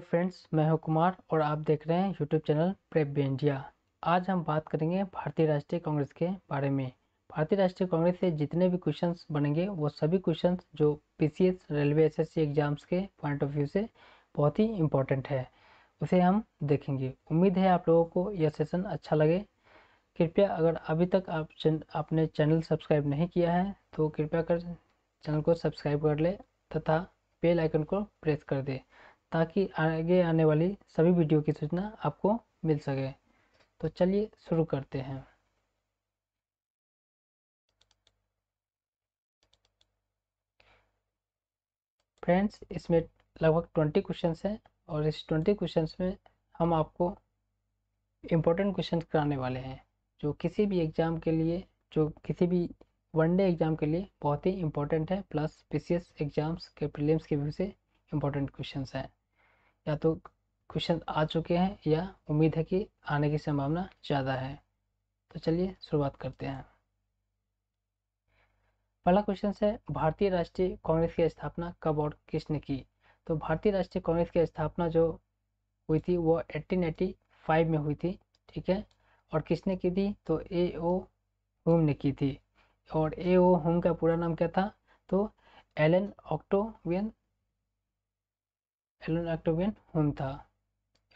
hello friends मैं हूं कुमार और आप देख रहे हैं YouTube channel prep bee India आज हम बात करेंगे भारतीय राष्ट्रीय कांग्रेस के बारे में भारतीय राष्ट्रीय कांग्रेस से जितने भी क्वेश्चन बनेंगे वो सभी क्वेश्चन जो पी रेलवे एस एग्ज़ाम्स के पॉइंट ऑफ व्यू से बहुत ही इम्पोर्टेंट है उसे हम देखेंगे उम्मीद है आप लोगों को यह सेशन अच्छा लगे कृपया अगर अभी तक आप चन, आपने चैनल सब्सक्राइब नहीं किया है तो कृपया कर चैनल को सब्सक्राइब कर ले तथा बेल आइकन को प्रेस कर दे ताकि आगे आने वाली सभी वीडियो की सूचना आपको मिल सके तो चलिए शुरू करते हैं फ्रेंड्स इसमें लगभग ट्वेंटी क्वेश्चन हैं और इस ट्वेंटी क्वेश्चन में हम आपको इम्पोर्टेंट क्वेश्चन कराने वाले हैं जो किसी भी एग्ज़ाम के लिए जो किसी भी वनडे एग्ज़ाम के लिए बहुत ही इंपॉर्टेंट है प्लस पीसीएस एग्ज़ाम्स के प्रीलिम्स के व्यू से इम्पोर्टेंट क्वेश्चन हैं या तो क्वेश्चन आ चुके हैं या उम्मीद है कि आने की संभावना ज़्यादा है तो चलिए शुरुआत करते हैं पहला क्वेश्चन है भारतीय राष्ट्रीय कांग्रेस की स्थापना कब और किसने की तो भारतीय राष्ट्रीय कांग्रेस की स्थापना जो हुई थी वो 1885 में हुई थी ठीक है और किसने की थी तो ए ओ होम ने की थी और ए ओ होम का पूरा नाम क्या था तो Allan Octavian Allan Octavian Hume था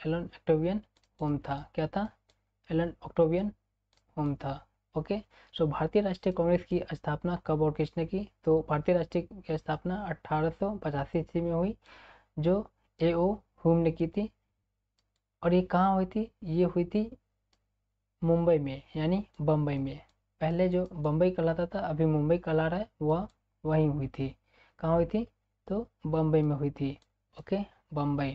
एलन ऑक्टोवियन होम था क्या था एलन ऑक्टोवियन होम था ओके सो भारतीय राष्ट्रीय कांग्रेस की स्थापना कब और किसने की तो भारतीय राष्ट्रीय की स्थापना अठारह ईस्वी में हुई जो ए ओ हुम ने की थी और ये कहाँ हुई थी ये हुई थी मुंबई में यानी बम्बई में पहले जो बम्बई कहलाता था अभी मुंबई कहला रहा है वह वहीं हुई थी कहाँ हुई थी तो बम्बई में हुई थी ओके बम्बई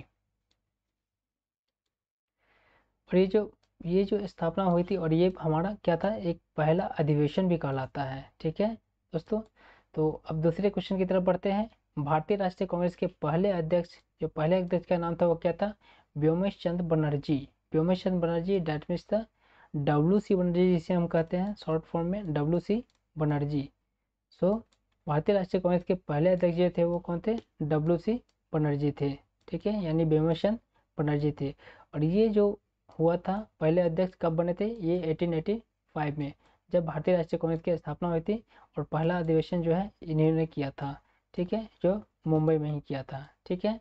और ये जो ये जो स्थापना हुई थी और ये हमारा क्या था एक पहला अधिवेशन भी कहलाता है ठीक है दोस्तों तो अब दूसरे क्वेश्चन की तरफ बढ़ते हैं भारतीय राष्ट्रीय कांग्रेस के पहले अध्यक्ष जो पहले अध्यक्ष का नाम था वो क्या था व्योमेश चंद्र बनर्जी व्योमेश चंद्र बनर्जी डेट मीन्स था डब्ल्यू सी बनर्जी जिसे हम कहते हैं शॉर्ट फॉर्म में डब्ल्यू सी बनर्जी सो भारतीय राष्ट्रीय कांग्रेस के पहले अध्यक्ष जो थे वो कौन थे डब्ल्यू सी बनर्जी थे ठीक है यानी भीमसेन बनर्जी थे और ये जो हुआ था पहले अध्यक्ष कब बने थे ये 1885 में जब भारतीय राष्ट्रीय कांग्रेस की स्थापना हुई थी और पहला अधिवेशन जो है इन्होंने किया था ठीक है जो मुंबई में ही किया था ठीक है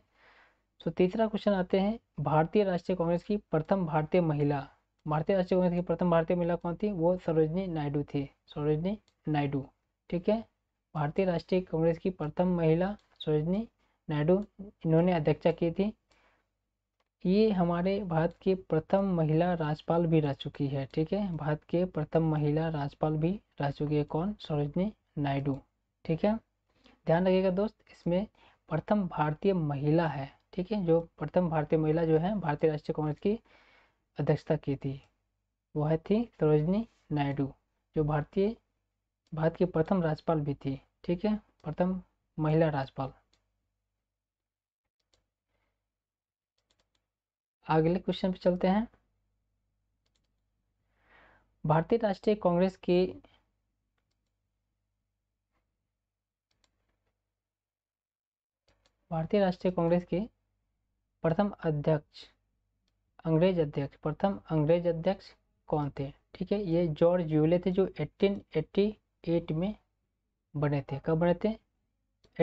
तो तीसरा क्वेश्चन आते हैं भारतीय राष्ट्रीय कांग्रेस की प्रथम भारतीय महिला भारतीय राष्ट्रीय कांग्रेस की प्रथम भारतीय महिला कौन थी वो सरोजनी नायडू थी सरोजनी नायडू ठीक है भारतीय राष्ट्रीय कांग्रेस की प्रथम महिला सरोजनी नायडू इन्होंने अध्यक्षता की थी ये हमारे भारत की प्रथम महिला राज्यपाल भी रह चुकी है ठीक है भारत के प्रथम महिला राज्यपाल भी रह चुकी है कौन सरोजनी नायडू ठीक है ध्यान रखिएगा दोस्त इसमें प्रथम भारतीय महिला है ठीक है जो प्रथम भारतीय महिला जो है भारतीय राष्ट्रीय कांग्रेस की अध्यक्षता की थी वह थी सरोजनी नायडू जो भारतीय भारत की प्रथम राज्यपाल भी थी ठीक है प्रथम महिला राज्यपाल अगले क्वेश्चन पे चलते हैं भारतीय राष्ट्रीय कांग्रेस के भारतीय राष्ट्रीय कांग्रेस के प्रथम अध्यक्ष अंग्रेज अध्यक्ष प्रथम अंग्रेज अध्यक्ष कौन थे ठीक है ये जॉर्ज यूले थे जो 1888 में बने थे कब बने थे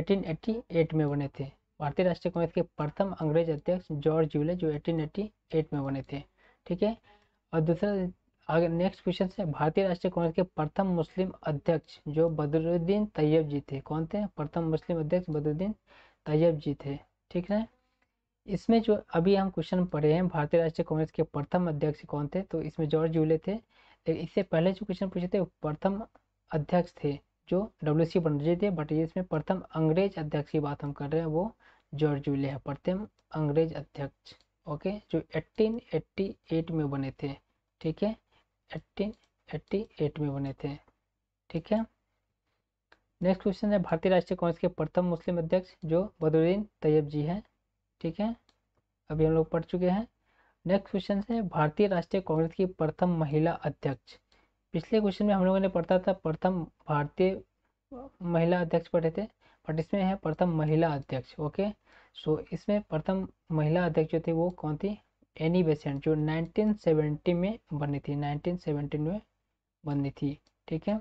1888 में बने थे भारतीय राष्ट्रीय कांग्रेस के प्रथम अंग्रेज अध्यक्ष जॉर्ज जूले जो एटीन में बने थे ठीक है और दूसरा अगर नेक्स्ट क्वेश्चन से भारतीय राष्ट्रीय कांग्रेस के प्रथम मुस्लिम अध्यक्ष जो बदरुद्दीन तैयब जी थे कौन थे प्रथम मुस्लिम अध्यक्ष बदरुद्दीन तैयब जी थे ठीक है इसमें जो अभी हम क्वेश्चन पढ़े हैं भारतीय राष्ट्रीय कांग्रेस के प्रथम अध्यक्ष कौन थे तो इसमें जॉर्ज जूले थे इससे पहले जो क्वेश्चन पूछे थे प्रथम अध्यक्ष थे जो डब्ल्यू सी बनर्जी थे बट इसमें प्रथम अंग्रेज अध्यक्ष की बात हम कर रहे हैं वो जॉर्ज विले है प्रथम अंग्रेज अध्यक्ष ओके जो 1888 में बने थे ठीक है 1888 में बने थे ठीक है नेक्स्ट क्वेश्चन है भारतीय राष्ट्रीय कांग्रेस के प्रथम मुस्लिम अध्यक्ष जो बदरुद्दीन तैयब जी हैं ठीक है अभी हम लोग पढ़ चुके हैं नेक्स्ट क्वेश्चन है भारतीय राष्ट्रीय कांग्रेस की प्रथम महिला अध्यक्ष पिछले क्वेश्चन में हम लोगों ने पढ़ता था प्रथम भारतीय महिला अध्यक्ष पढ़े थे बट इसमें है प्रथम महिला अध्यक्ष ओके सो इसमें प्रथम महिला अध्यक्ष जो थी वो कौन थी एनी बेसेंट जो 1970 में बनी थी 1970 में बनी थी ठीक है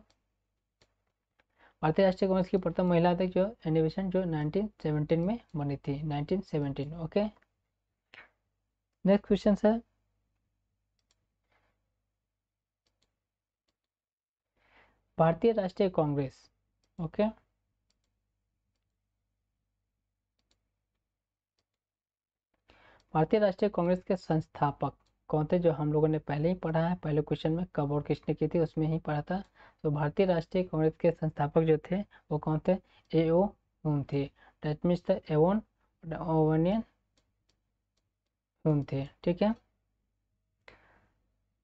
भारतीय राष्ट्रीय कांग्रेस की प्रथम महिला अध्यक्ष जो एनी बेसेंट जो 1917 में बनी थी 1917 ओके नेक्स्ट क्वेश्चन सर भारतीय राष्ट्रीय कांग्रेस ओके भारतीय राष्ट्रीय कांग्रेस के संस्थापक कौन थे जो हम लोगों ने पहले ही पढ़ा है पहले क्वेश्चन में कब और किसने की थी उसमें ही पढ़ा था तो भारतीय राष्ट्रीय कांग्रेस के संस्थापक जो थे वो कौन थे ए ओ हुन थे डेट मीन्स द ओवनियन हुन थे ठीक है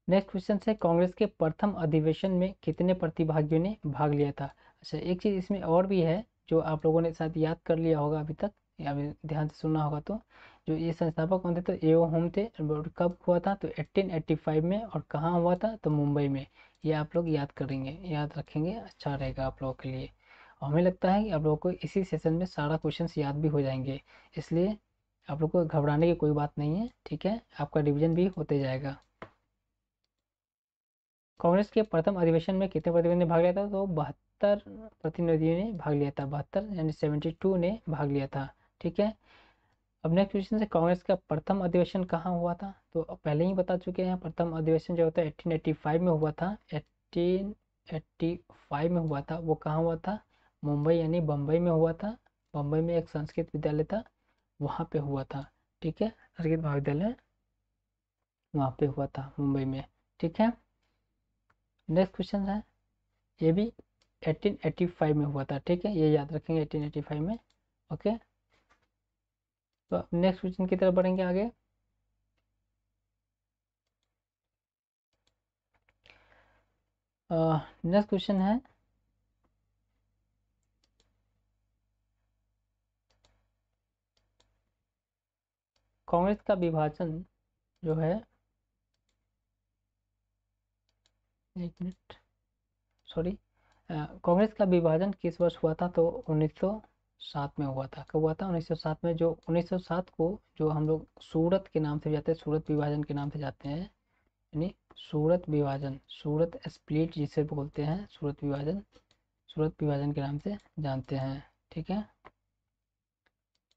नेक्स्ट क्वेश्चन है कांग्रेस के प्रथम अधिवेशन में कितने प्रतिभागियों ने भाग लिया था अच्छा एक चीज़ इसमें और भी है जो आप लोगों ने शायद याद कर लिया होगा अभी तक या अभी ध्यान से सुना होगा तो जो ये संस्थापक कौन थे तो ए ओ होम थे कब हुआ था तो 1885 में और कहाँ हुआ था तो मुंबई में ये आप लोग याद करेंगे याद रखेंगे अच्छा रहेगा आप लोगों के लिए और हमें लगता है कि आप लोगों को इसी सेशन में सारा क्वेश्चन याद भी हो जाएंगे इसलिए आप लोग को घबराने की कोई बात नहीं है ठीक है आपका रिविजन भी होते जाएगा कांग्रेस के प्रथम अधिवेशन में कितने प्रतिनिधियों ने भाग लिया था तो बहत्तर प्रतिनिधियों ने भाग लिया था बहत्तर यानी सेवेंटी टू ने भाग लिया था ठीक है अब नेक्स्ट क्वेश्चन से कांग्रेस का प्रथम अधिवेशन कहाँ हुआ था तो पहले ही बता चुके हैं प्रथम अधिवेशन जो होता है एट्टीन एट्टी फाइव में हुआ था एट्टीन एट्टी फाइव में हुआ था वो कहाँ हुआ था मुंबई यानी बम्बई में हुआ था बम्बई में एक संस्कृत विद्यालय था वहाँ पे हुआ था ठीक है संस्कृत महाविद्यालय वहाँ पे हुआ था मुंबई में ठीक है नेक्स्ट क्वेश्चन है ये भी 1885 में हुआ था ठीक है ये याद रखेंगे 1885 में ओके तो नेक्स्ट क्वेश्चन की तरफ बढ़ेंगे आगे नेक्स्ट क्वेश्चन है कांग्रेस का विभाजन जो है एक मिनट सॉरी कांग्रेस का विभाजन किस वर्ष हुआ था तो 1907 में हुआ था कब हुआ था 1907 में जो 1907 को जो हम लोग सूरत के नाम से जाते हैं सूरत विभाजन के नाम से जाते हैं यानी सूरत विभाजन सूरत स्प्लिट जिसे बोलते हैं सूरत विभाजन सूरत विभाजन के नाम से जानते हैं ठीक है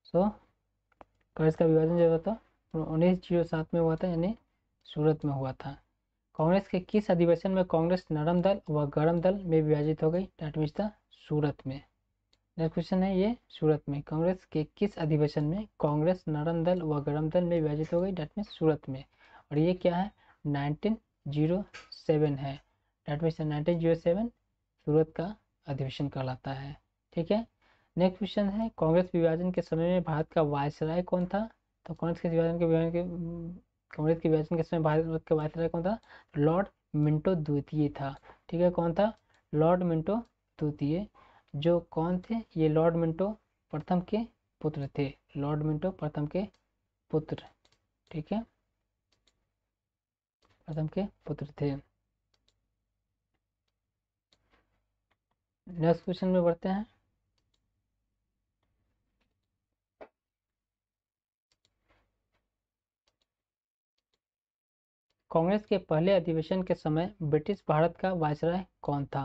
सो so, कांग्रेस का विभाजन जो हुआ था उन्नीस जीरो सात में हुआ था यानी सूरत में हुआ था कांग्रेस के किस अधिवेशन में कांग्रेस नरम दल व गरम दल में विभाजित हो गई डेट मीन्स द सूरत में नेक्स्ट क्वेश्चन है ये सूरत में कांग्रेस के किस अधिवेशन में कांग्रेस नरम दल व गरम दल में विभाजित हो गई डेट मीन्स सूरत में और ये क्या है नाइनटीन जीरो सेवन है डेट जीरो सेवन सूरत का अधिवेशन कहलाता है ठीक है नेक्स्ट क्वेश्चन है कांग्रेस विभाजन के समय में भारत का वायसराय कौन था तो कांग्रेस के विभाजन के विभाजन के अमृत की विभाजन किसमें भारत का वास्तव कौन था लॉर्ड मिंटो द्वितीय था ठीक है कौन था लॉर्ड मिंटो द्वितीय जो कौन थे ये लॉर्ड मिंटो प्रथम के पुत्र थे लॉर्ड मिंटो प्रथम के पुत्र ठीक है प्रथम के पुत्र थे नेक्स्ट क्वेश्चन में बढ़ते हैं कांग्रेस के पहले अधिवेशन के समय ब्रिटिश भारत का वायसराय कौन था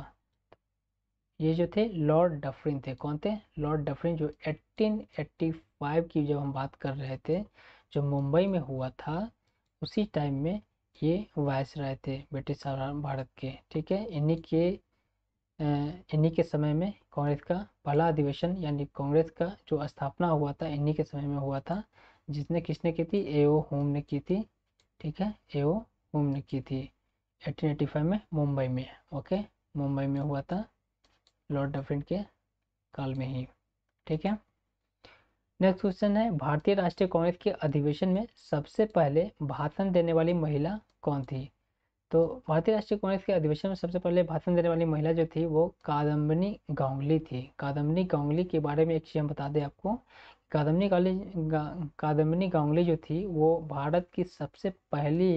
ये जो थे लॉर्ड डफरिन थे कौन थे लॉर्ड डफरिन जो 1885 की जब हम बात कर रहे थे जो मुंबई में हुआ था उसी टाइम में ये वायसराय थे ब्रिटिश भारत के ठीक है इन्हीं के इन्हीं के समय में कांग्रेस का पहला अधिवेशन यानी कांग्रेस का जो स्थापना हुआ था इन्हीं के समय में हुआ था जिसने किसने की थी ए होम ने की थी ठीक है ए ओ होम ने की थी 1885 में मुंबई में ओके मुंबई में हुआ था लॉर्ड डफरिन के काल में ही ठीक है नेक्स्ट क्वेश्चन है भारतीय राष्ट्रीय कांग्रेस के अधिवेशन में सबसे पहले भाषण देने वाली महिला कौन थी तो भारतीय राष्ट्रीय कांग्रेस के अधिवेशन में सबसे पहले भाषण देने वाली महिला जो थी वो कादम्बनी गांगली थी कादम्बनी गांगली के बारे में एक चीज़ हम बता दें आपको कादम्बनी गांगली गा, कादम्बनी गांगली जो थी वो भारत की सबसे पहली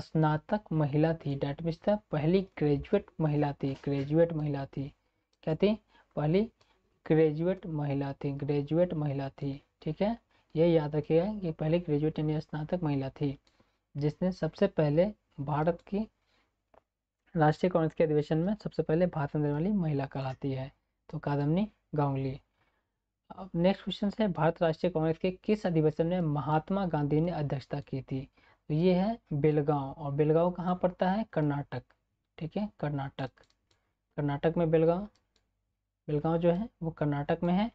स्नातक महिला थी डेट मीन्स द पहली ग्रेजुएट महिला थी ग्रेजुएट महिला थी क्या थी पहली ग्रेजुएट महिला थी ग्रेजुएट महिला थी ठीक है ये याद रखिएगा कि पहली ग्रेजुएट यानी स्नातक महिला थी जिसने सबसे पहले भारत की राष्ट्रीय कांग्रेस के अधिवेशन में सबसे पहले भारत में वाली महिला कहलाती है तो कादमनी गांगुली अब नेक्स्ट क्वेश्चन है भारत राष्ट्रीय कांग्रेस के किस अधिवेशन में महात्मा गांधी ने अध्यक्षता की थी तो ये है बेलगांव और बेलगांव कहाँ पड़ता है कर्नाटक ठीक है कर्नाटक कर्नाटक में बेलगांव बेलगांव जो है वो कर्नाटक में है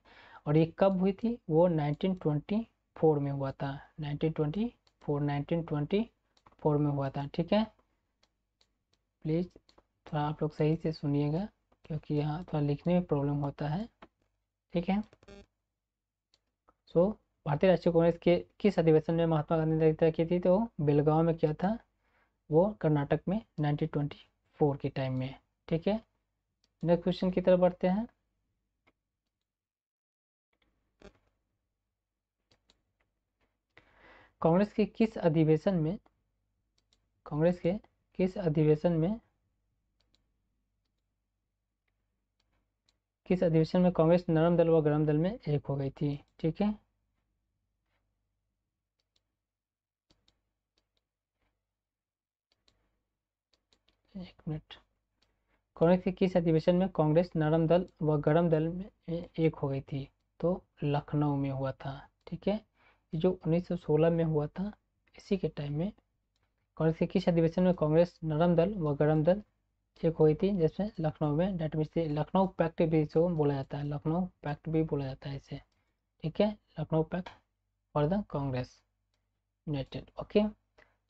और ये कब हुई थी वो 1924 में हुआ था 1924 1924 में हुआ था ठीक है प्लीज़ थोड़ा आप लोग सही से सुनिएगा क्योंकि यहाँ थोड़ा लिखने में प्रॉब्लम होता है ठीक है सो so, भारतीय राष्ट्रीय कांग्रेस के किस अधिवेशन में महात्मा गांधी ने अध्यक्षता की थी तो बेलगांव में किया था वो कर्नाटक में 1924 के टाइम में ठीक है नेक्स्ट क्वेश्चन की तरफ बढ़ते हैं कांग्रेस के किस अधिवेशन में कांग्रेस के किस अधिवेशन में किस अधिवेशन में कांग्रेस नरम दल व गरम दल में एक हो गई थी ठीक है एक मिनट कांग्रेस के किस अधिवेशन में कांग्रेस नरम दल व गर्म दल में एक हो गई थी तो लखनऊ में हुआ था ठीक है जो 1916 में हुआ था इसी के टाइम में कांग्रेस के किस अधिवेशन में कांग्रेस नरम दल व गर्म दल एक हुई थी जिसमें लखनऊ में डेट मीन लखनऊ पैक्ट भी इसको बोला जाता है लखनऊ पैक्ट भी बोला जाता है इसे ठीक है Lucknow pact for the Congress united okay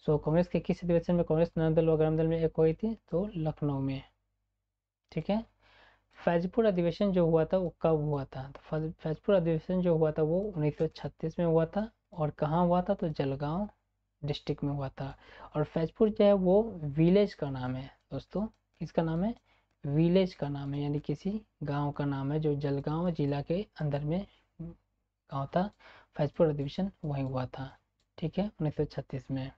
so Congress के किस अधिवेशन में कांग्रेस नया दल व ग्राम दल में एक हुई थी तो लखनऊ में ठीक है फैजपुर अधिवेशन जो हुआ था वो कब हुआ था तो फैजपुर अधिवेशन जो हुआ था वो उन्नीस में हुआ था और कहाँ हुआ था तो जलगांव डिस्ट्रिक्ट में हुआ था और फैजपुर जो है वो विलेज का नाम है दोस्तों किसका नाम है विलेज का नाम है यानी किसी गांव का नाम है जो जलगांव जिला के अंदर में गांव था फैजपुर अधिवेशन वहीं हुआ था ठीक है उन्नीस में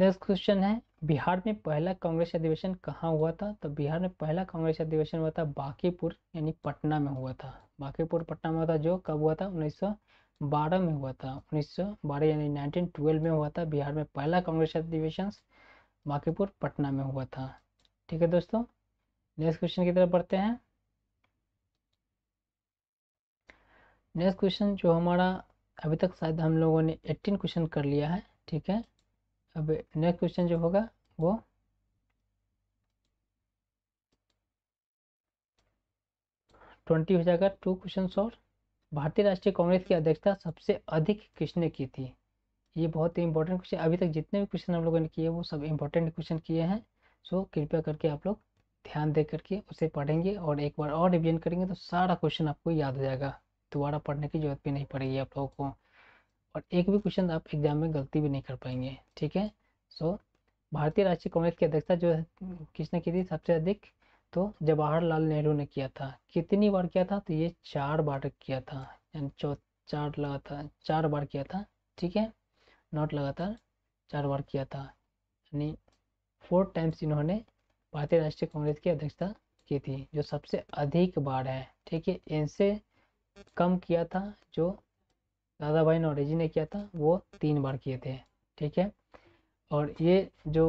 नेक्स्ट क्वेश्चन है बिहार में पहला कांग्रेस अधिवेशन कहाँ हुआ था तो बिहार में पहला कांग्रेस अधिवेशन हुआ था बाकीपुर यानी पटना में हुआ था बाकीपुर पटना में हुआ था जो कब हुआ था 1912 में हुआ था 1912 यानी 1912 में हुआ था बिहार में पहला कांग्रेस अधिवेशन बाकीपुर पटना में हुआ था ठीक है दोस्तों नेक्स्ट क्वेश्चन की तरफ बढ़ते हैं नेक्स्ट क्वेश्चन जो हमारा अभी तक शायद हम लोगों ने एट्टीन क्वेश्चन कर लिया है ठीक है अब नेक्स्ट क्वेश्चन जो होगा वो ट्वेंटी हो जाएगा टू क्वेश्चन और भारतीय राष्ट्रीय कांग्रेस की अध्यक्षता सबसे अधिक किसने की थी ये बहुत ही इंपॉर्टेंट क्वेश्चन अभी तक जितने भी क्वेश्चन हम लोगों ने किए वो सब इंपॉर्टेंट क्वेश्चन किए हैं सो कृपया करके आप लोग ध्यान दे करके उसे पढ़ेंगे और एक बार और रिविजन करेंगे तो सारा क्वेश्चन आपको याद हो जाएगा दोबारा पढ़ने की जरूरत भी नहीं पड़ेगी आप लोगों को और एक भी क्वेश्चन आप एग्जाम में गलती भी नहीं कर पाएंगे ठीक है सो भारतीय राष्ट्रीय कांग्रेस की अध्यक्षता जो किसने की थी सबसे अधिक तो जवाहरलाल नेहरू ने किया था कितनी बार किया था तो ये चार बार किया था यानी चौ चार था चार बार किया था ठीक है नॉट लगातार चार बार किया था यानी फोर टाइम्स इन्होंने भारतीय राष्ट्रीय कांग्रेस की अध्यक्षता की थी जो सबसे अधिक बार है ठीक है इनसे कम किया था जो दादा भाई नौरेजी ने किया था वो तीन बार किए थे ठीक है और ये जो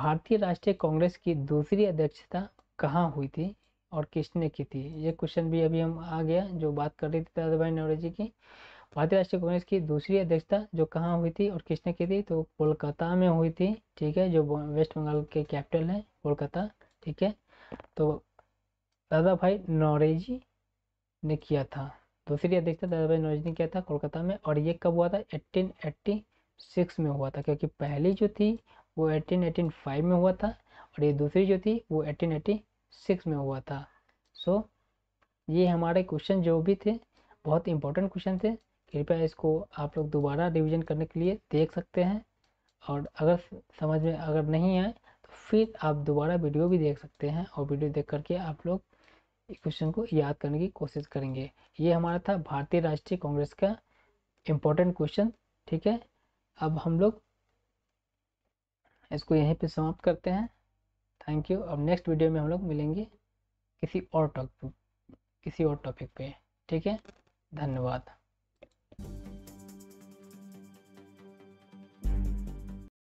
भारतीय राष्ट्रीय कांग्रेस की दूसरी अध्यक्षता कहाँ हुई थी और किसने की थी ये क्वेश्चन भी अभी हम आ गया जो बात कर रही थी दादा भाई नौरेजी की भारतीय राष्ट्रीय कांग्रेस की दूसरी अध्यक्षता जो कहाँ हुई थी और किसने की थी तो कोलकाता में हुई थी ठीक है जो वेस्ट बंगाल के कैपिटल है कोलकाता ठीक है तो दादा भाई नौरेजी ने किया था दूसरी तो फिर ये देखते दादाभाई नौरोजी ने था कोलकाता में और ये कब हुआ था 1886 में हुआ था क्योंकि पहली जो थी वो 1885 में हुआ था और ये दूसरी जो थी वो 1886 में हुआ था सो so, ये हमारे क्वेश्चन जो भी थे बहुत इंपॉर्टेंट क्वेश्चन थे कृपया इसको आप लोग दोबारा रिविजन करने के लिए देख सकते हैं और अगर समझ में अगर नहीं आए तो फिर आप दोबारा वीडियो भी देख सकते हैं और वीडियो देख करके आप लोग क्वेश्चन को याद करने की कोशिश करेंगे ये हमारा था भारतीय राष्ट्रीय कांग्रेस का इम्पोर्टेंट क्वेश्चन ठीक है अब हम लोग इसको यहीं पे समाप्त करते हैं थैंक यू अब नेक्स्ट वीडियो में हम लोग मिलेंगे किसी और टॉपिक किसी और टॉपिक पे ठीक है धन्यवाद